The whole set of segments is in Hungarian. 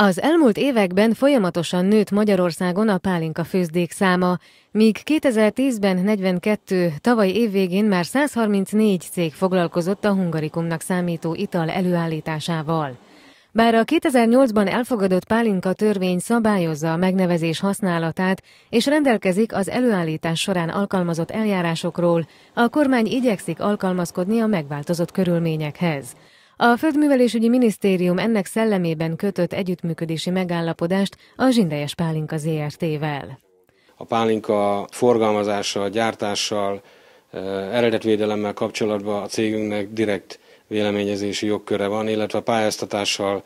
Az elmúlt években folyamatosan nőtt Magyarországon a pálinka főzdék száma, míg 2010-ben 42, tavaly évvégén már 134 cég foglalkozott a hungarikumnak számító ital előállításával. Bár a 2008-ban elfogadott pálinka törvény szabályozza a megnevezés használatát, és rendelkezik az előállítás során alkalmazott eljárásokról, a kormány igyekszik alkalmazkodni a megváltozott körülményekhez. A Földművelésügyi Minisztérium ennek szellemében kötött együttműködési megállapodást a Zsindelyes Pálinka ZRT-vel. A pálinka forgalmazással, gyártással, eredetvédelemmel kapcsolatban a cégünknek direkt véleményezési jogköre van, illetve a pályáztatással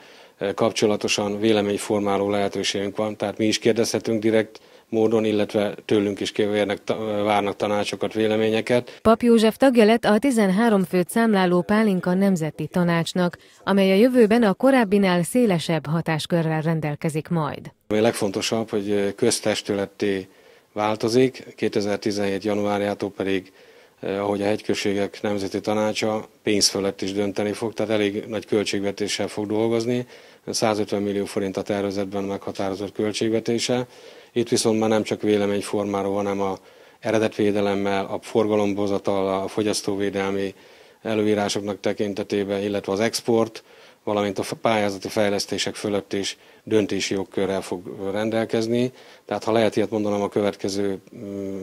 kapcsolatosan véleményformáló lehetőségünk van, tehát mi is kérdezhetünk direkt módon, illetve tőlünk is kérnek, várnak tanácsokat, véleményeket. Pap József tagja lett a 13 főt számláló Pálinka Nemzeti Tanácsnak, amely a jövőben a korábbinál szélesebb hatáskörrel rendelkezik majd. A legfontosabb, hogy köztestületté változik, 2017. januárjától pedig eh, ahogy a hegyközségek nemzeti tanácsa pénz fölött is dönteni fog, tehát elég nagy költségvetéssel fog dolgozni, 150 millió forint a tervezetben meghatározott költségvetése. Itt viszont már nem csak véleményformáról, hanem a eredetvédelemmel, a forgalombozatal, a fogyasztóvédelmi előírásoknak tekintetében, illetve az export, valamint a pályázati fejlesztések fölött is döntési jogkörrel fog rendelkezni. Tehát ha lehet ilyet mondanom, a következő mm,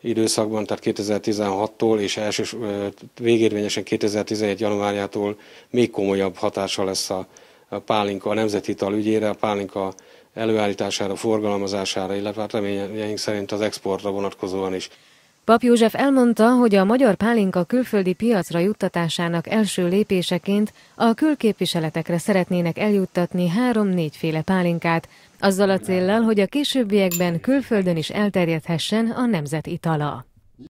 időszakban, tehát 2016-tól és elsős, végérvényesen 2017. januárjától még komolyabb hatása lesz a a pálinka, a nemzetital ügyére, a pálinka előállítására, forgalmazására, illetve hát reményeink szerint az exportra vonatkozóan is. Pap József elmondta, hogy a magyar pálinka külföldi piacra juttatásának első lépéseként a külképviseletekre szeretnének eljuttatni három-négyféle pálinkát, azzal a céllal, hogy a későbbiekben külföldön is elterjedhessen a nemzet itala.